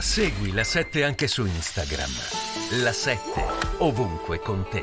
Segui la 7 anche su Instagram. La 7 ovunque con te.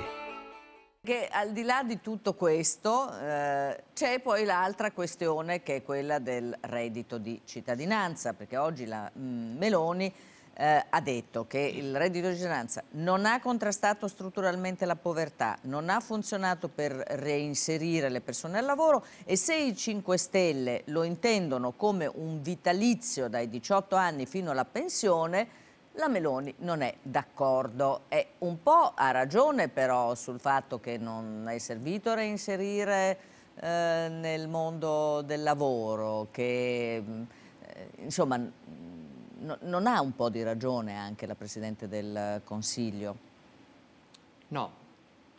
Che al di là di tutto questo eh, c'è poi l'altra questione che è quella del reddito di cittadinanza, perché oggi la mh, mm, Meloni eh, ha detto che il reddito di cittadinanza non ha contrastato strutturalmente la povertà, non ha funzionato per reinserire le persone al lavoro e se i 5 Stelle lo intendono come un vitalizio dai 18 anni fino alla pensione, la Meloni non è d'accordo. È un po' ha ragione però sul fatto che non è servito reinserire eh, nel mondo del lavoro, che mm, eh, insomma non ha un po' di ragione anche la Presidente del Consiglio? No,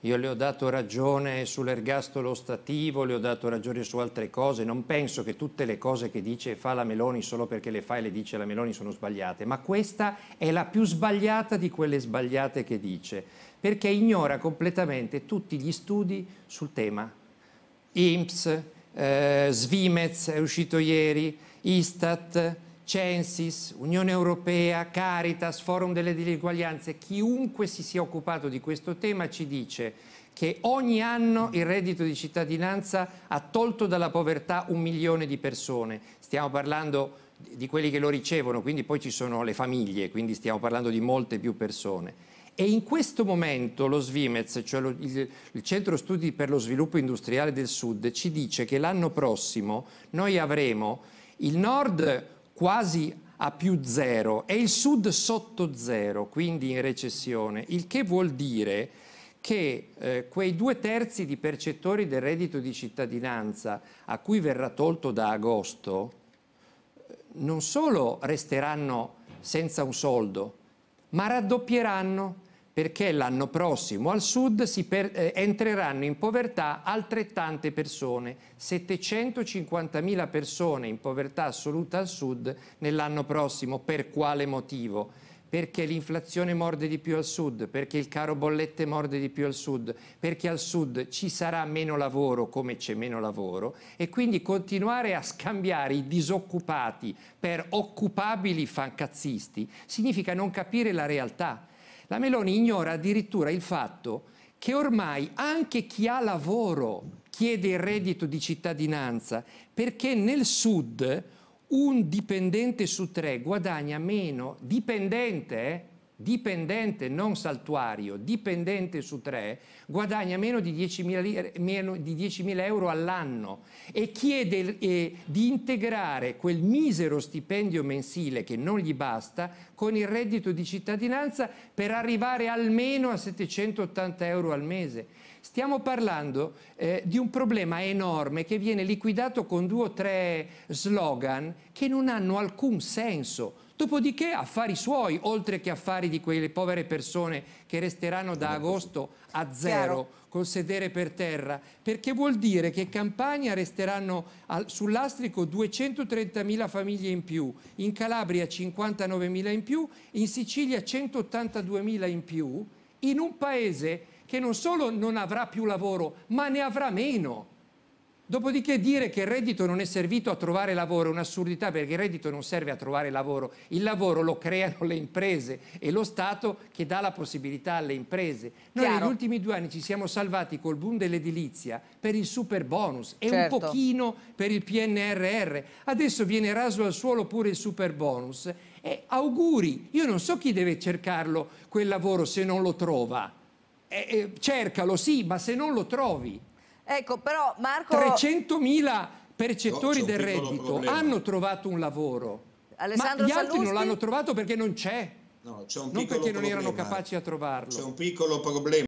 io le ho dato ragione sull'ergastolo stativo, le ho dato ragione su altre cose, non penso che tutte le cose che dice e fa la Meloni solo perché le fa e le dice la Meloni sono sbagliate, ma questa è la più sbagliata di quelle sbagliate che dice, perché ignora completamente tutti gli studi sul tema. IMSS, eh, Svimez è uscito ieri, Istat, Censis, Unione Europea, Caritas, Forum delle disuguaglianze, chiunque si sia occupato di questo tema ci dice che ogni anno il reddito di cittadinanza ha tolto dalla povertà un milione di persone. Stiamo parlando di quelli che lo ricevono, quindi poi ci sono le famiglie, quindi stiamo parlando di molte più persone. E in questo momento lo Svimez, cioè lo, il, il, Centro Studi per lo Sviluppo Industriale del Sud, ci dice che l'anno prossimo noi avremo il nord quasi a più zero e il sud sotto zero, quindi in recessione, il che vuol dire che eh, quei due terzi di percettori del reddito di cittadinanza a cui verrà tolto da agosto eh, non solo resteranno senza un soldo, ma raddoppieranno perché l'anno prossimo al sud eh, entreranno in povertà altrettante persone, 750.000 persone in povertà assoluta al sud nell'anno prossimo, per quale motivo? Perché l'inflazione morde di più al sud, perché il caro bollette morde di più al sud, perché al sud ci sarà meno lavoro come c'è meno lavoro e quindi continuare a scambiare i disoccupati per occupabili fancazzisti significa non capire la realtà la Meloni ignora addirittura il fatto che ormai anche chi ha lavoro chiede il reddito di cittadinanza perché nel sud un dipendente su tre guadagna meno, dipendente, eh? dipendente non saltuario, dipendente su tre, guadagna meno di 10.000, meno euro all'anno e chiede eh, di integrare quel misero stipendio mensile che non gli basta con il reddito di cittadinanza per arrivare almeno a 780 euro al mese. Stiamo parlando eh, di un problema enorme che viene liquidato con due o tre slogan che non hanno alcun senso Dopodiché affari suoi, oltre che affari di quelle povere persone che resteranno da agosto a zero col sedere per terra, perché vuol dire che in Campania resteranno al, sull'astrico 230.000 famiglie in più, in Calabria 59.000 in più, in Sicilia 182.000 in più, in un paese che non solo non avrà più lavoro, ma ne avrà meno. Dopodiché dire che il reddito non è servito a trovare lavoro è un'assurdità perché il reddito non serve a trovare lavoro, il lavoro lo creano le imprese e lo Stato che dà la possibilità alle imprese. Noi Chiaro. negli ultimi due anni ci siamo salvati col boom dell'edilizia per il super bonus e certo. un pochino per il PNRR. Adesso viene raso al suolo pure il super bonus e auguri, io non so chi deve cercarlo quel lavoro se non lo trova. E, eh, e, eh, cercalo sì, ma se non lo trovi Ecco, però Marco... 300.000 percettori no, del reddito problema. hanno trovato un lavoro, Alessandro ma gli Sallusti... altri non l'hanno trovato perché non c'è, no, non perché non erano capaci a trovarlo. C'è un piccolo problema.